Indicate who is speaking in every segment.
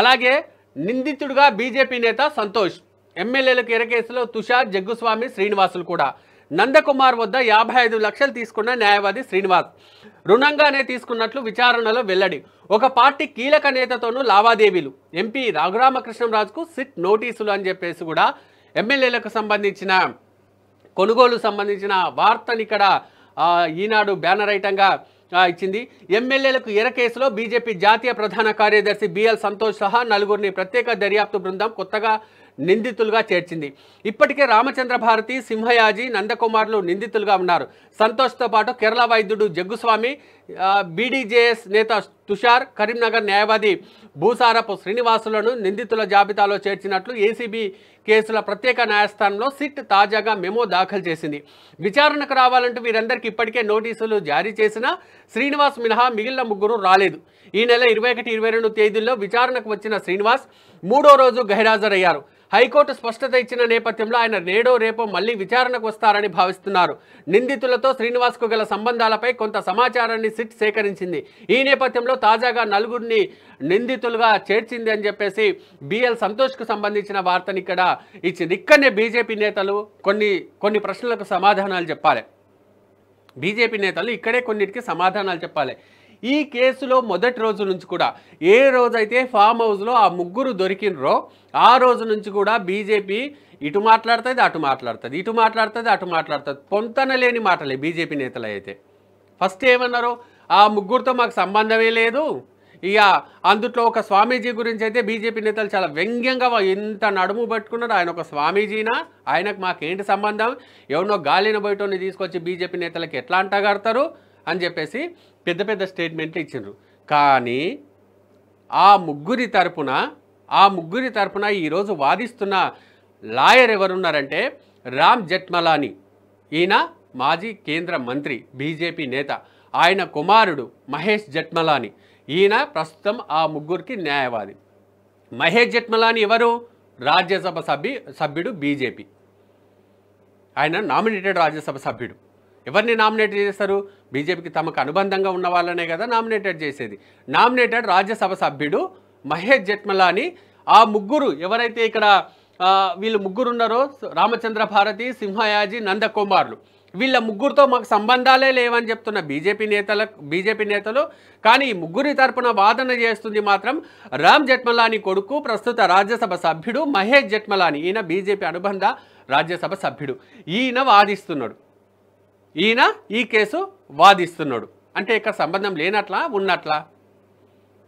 Speaker 1: అలాగే నిందితుడుగా బీజేపీ నేత సంతోష్ ఎమ్మెల్యేలకు ఎరకేసులో తుషార్ జగ్గుస్వామి శ్రీనివాసులు కూడా నందకుమార్ వద్ద యాభై ఐదు లక్షలు తీసుకున్న న్యాయవాది శ్రీనివాస్ రుణంగానే తీసుకున్నట్లు విచారణలో వెల్లడి ఒక పార్టీ కీలక నేతతోనూ లావాదేవీలు ఎంపీ రఘురామకృష్ణరాజుకు సిట్ నోటీసులు అని చెప్పేసి కూడా ఎమ్మెల్యేలకు సంబంధించిన కొనుగోలు సంబంధించిన వార్తని ఇక్కడ ఈనాడు బ్యానర్ ఐటంగా ఇచ్చింది ఎమ్మెల్యేలకు ఎర కేసులో బీజేపీ జాతీయ ప్రధాన కార్యదర్శి బిఎల్ సంతోష్ సహా నలుగురిని ప్రత్యేక దర్యాప్తు బృందం కొత్తగా నిందితులుగా చేర్చింది ఇప్పటికే రామచంద్ర భారతి సింహయాజి నందకుమార్లు నిందితులుగా ఉన్నారు సంతోష్తో పాటు కేరళ వైద్యుడు జగ్గుస్వామి బీడీజేఎస్ నేత తుషార్ కరీంనగర్ న్యాయవాది భూసారపు శ్రీనివాసులను నిందితుల జాబితాలో చేర్చినట్లు ఏసీబీ కేసుల ప్రత్యేక న్యాయస్థానంలో సిట్ తాజాగా మెమో దాఖలు చేసింది విచారణకు రావాలంటూ వీరందరికీ ఇప్పటికే నోటీసులు జారీ చేసినా శ్రీనివాస్ మినహా మిగిలిన ముగ్గురు రాలేదు ఈ నెల ఇరవై ఒకటి ఇరవై రెండు తేదీల్లో విచారణకు వచ్చిన శ్రీనివాస్ మూడో రోజు గైరాజరయ్యారు హైకోర్టు స్పష్టత ఇచ్చిన నేపథ్యంలో ఆయన నేడో రేపో మళ్లీ విచారణకు వస్తారని భావిస్తున్నారు నిందితులతో శ్రీనివాస్కు గల సంబంధాలపై కొంత సమాచారాన్ని సిట్ సేకరించింది ఈ నేపథ్యంలో తాజాగా నలుగురిని నిందితులుగా చేర్చింది అని చెప్పేసి బిఎల్ సంతోష్కు సంబంధించిన వార్తని ఇక్కడ ఇచ్చింది ఇక్కడనే బీజేపీ నేతలు కొన్ని కొన్ని ప్రశ్నలకు సమాధానాలు చెప్పాలి బీజేపీ నేతలు ఇక్కడే కొన్నిటికి సమాధానాలు చెప్పాలి ఈ కేసులో మొదటి రోజు నుంచి కూడా ఏ రోజైతే ఫామ్ హౌస్లో ఆ ముగ్గురు దొరికినరో ఆ రోజు నుంచి కూడా బీజేపీ ఇటు మాట్లాడుతుంది అటు మాట్లాడుతుంది ఇటు మాట్లాడుతుంది అటు మాట్లాడుతుంది పొంతన లేని మాటలే బీజేపీ నేతలు అయితే ఫస్ట్ ఏమన్నారు ఆ ముగ్గురితో మాకు సంబంధమే లేదు ఇక అందుట్లో ఒక స్వామీజీ గురించి అయితే బీజేపీ నేతలు చాలా వ్యంగ్యంగా ఎంత నడుము పట్టుకున్నారు ఆయన ఒక స్వామీజీనా ఆయనకు మాకేంటి సంబంధం ఎవరినో గాలిన బయటని తీసుకొచ్చి బీజేపీ నేతలకు ఎట్లా అంటగడతారు అని చెప్పేసి పెద్ద పెద్ద స్టేట్మెంట్లు ఇచ్చిండ్రు కానీ ఆ ముగ్గురి తరపున ఆ ముగ్గురి తరపున ఈరోజు వాదిస్తున్న లాయర్ ఎవరున్నారంటే రామ్ జెట్మలాని ఈయన మాజీ కేంద్ర మంత్రి బీజేపీ నేత ఆయన కుమారుడు మహేష్ జట్మలాని ఈయన ప్రస్తుతం ఆ ముగ్గురికి న్యాయవాది మహేష్ జట్మలాని ఎవరు రాజ్యసభ సభ్యు సభ్యుడు బీజేపీ ఆయన నామినేటెడ్ రాజ్యసభ సభ్యుడు ఎవరిని నామినేట్ చేస్తారు బీజేపీకి తమకు అనుబంధంగా ఉన్న వాళ్ళనే కదా నామినేటెడ్ చేసేది నామినేటెడ్ రాజ్యసభ సభ్యుడు మహేష్ జట్మలాని ఆ ముగ్గురు ఎవరైతే ఇక్కడ వీళ్ళు ముగ్గురు ఉన్నారో రామచంద్ర భారతి సింహయాజీ నందకుమార్లు వీళ్ళ ముగ్గురితో మాకు సంబంధాలే లేవని చెప్తున్న బీజేపీ నేతల బీజేపీ నేతలు కానీ ముగ్గురి తరపున వాదన చేస్తుంది మాత్రం రామ్ జట్మలాని కొడుకు ప్రస్తుత రాజ్యసభ సభ్యుడు మహేష్ జట్మలాని ఈయన బీజేపీ అనుబంధ రాజ్యసభ సభ్యుడు ఈయన వాదిస్తున్నాడు ఈయన ఈ కేసు వాదిస్తున్నాడు అంటే ఇక్కడ సంబంధం లేనట్లా ఉన్నట్లా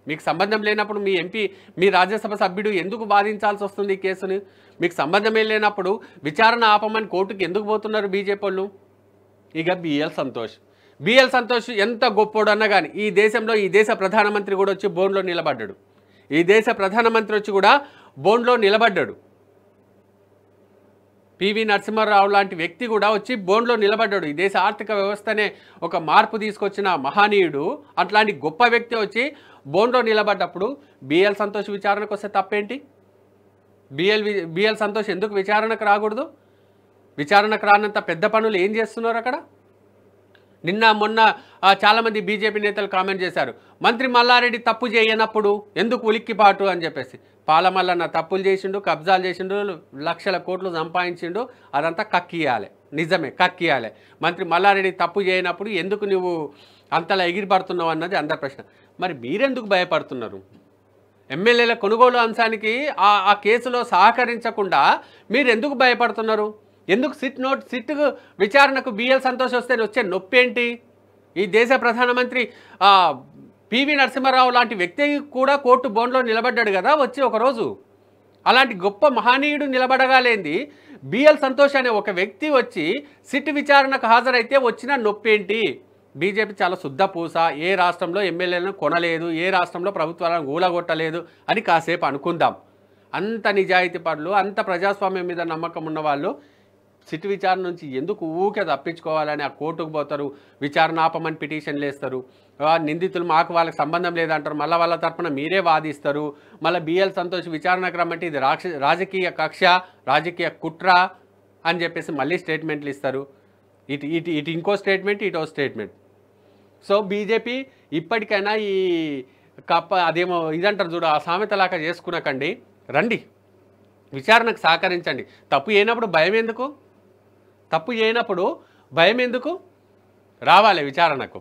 Speaker 1: మీకు సంబంధం లేనప్పుడు మీ ఎంపీ మీ రాజ్యసభ సభ్యుడు ఎందుకు వాదించాల్సి వస్తుంది ఈ కేసుని మీకు సంబంధమే లేనప్పుడు విచారణ ఆపమని కోర్టుకి ఎందుకు పోతున్నారు బీజేపీ వాళ్ళు ఇక బిఎల్ సంతోష్ బిఎల్ సంతోష్ ఎంత గొప్పోడన్నా కానీ ఈ దేశంలో ఈ దేశ ప్రధానమంత్రి కూడా వచ్చి బోన్లో నిలబడ్డాడు ఈ దేశ ప్రధానమంత్రి వచ్చి కూడా బోన్లో నిలబడ్డాడు పివి నరసింహారావు లాంటి వ్యక్తి కూడా వచ్చి బోన్లో నిలబడ్డాడు ఈ దేశ ఆర్థిక వ్యవస్థనే ఒక మార్పు తీసుకొచ్చిన మహనీయుడు అట్లాంటి గొప్ప వ్యక్తి వచ్చి బోన్లో నిలబడ్డప్పుడు బిఎల్ సంతోష్ విచారణకు వస్తే తప్పేంటి బిఎల్ బిఎల్ సంతోష్ ఎందుకు విచారణకు రాకూడదు విచారణకు రానంత పెద్ద పనులు ఏం చేస్తున్నారు అక్కడ నిన్న మొన్న చాలామంది బీజేపీ నేతలు కామెంట్ చేశారు మంత్రి మల్లారెడ్డి తప్పు చేయనప్పుడు ఎందుకు ఉలిక్కిపాటు అని చెప్పేసి పాలమల్లన్న తప్పులు చేసిండు కబ్జాలు చేసిండు లక్షల కోట్లు సంపాదించిండు అదంతా కక్కియాలి నిజమే కక్కియాలి మంత్రి మల్లారెడ్డి తప్పు చేయనప్పుడు ఎందుకు నువ్వు అంతలా ఎగిరిపడుతున్నావు అన్నది అందరి ప్రశ్న మరి మీరెందుకు భయపడుతున్నారు ఎమ్మెల్యేల కొనుగోలు అంశానికి ఆ కేసులో సహకరించకుండా మీరెందుకు భయపడుతున్నారు ఎందుకు సిట్ నోట్ సిట్ విచారణకు బిఎల్ సంతోష్ వస్తే వచ్చే నొప్పి ఏంటి ఈ దేశ ప్రధానమంత్రి పివి నరసింహారావు లాంటి వ్యక్తి కూడా కోర్టు బోన్లో నిలబడ్డాడు కదా వచ్చి ఒకరోజు అలాంటి గొప్ప మహనీయుడు నిలబడగాలేంది బిఎల్ సంతోష్ అనే ఒక వ్యక్తి వచ్చి సిట్ విచారణకు హాజరైతే వచ్చిన నొప్పి ఏంటి బీజేపీ చాలా శుద్ధ పూస ఏ రాష్ట్రంలో ఎమ్మెల్యేలను కొనలేదు ఏ రాష్ట్రంలో ప్రభుత్వాలను ఊలగొట్టలేదు అని కాసేపు అనుకుందాం అంత నిజాయితీ పనులు అంత ప్రజాస్వామ్యం మీద నమ్మకం ఉన్న వాళ్ళు సిట్ విచారణ నుంచి ఎందుకు ఊకే తప్పించుకోవాలని ఆ కోర్టుకు పోతారు విచారణ ఆపమని పిటిషన్లు వేస్తారు నిందితులు మాకు వాళ్ళకి సంబంధం లేదంటారు మళ్ళీ వాళ్ళ తరఫున మీరే వాదిస్తారు మళ్ళీ బిఎల్ సంతోష్ విచారణ క్రమం అంటే ఇది రాజకీయ కక్ష రాజకీయ కుట్ర అని చెప్పేసి మళ్ళీ స్టేట్మెంట్లు ఇస్తారు ఇటు ఇటు ఇటు ఇంకో స్టేట్మెంట్ ఇటో స్టేట్మెంట్ సో బీజేపీ ఇప్పటికైనా ఈ కప్ప అదేమో ఇదంటారు చూడు ఆ సామెతలాగా చేసుకున్నాకండి రండి విచారణకు సహకరించండి తప్పు అయినప్పుడు భయం ఎందుకు తప్పు చేయనప్పుడు భయం ఎందుకు రావాలి విచారణకు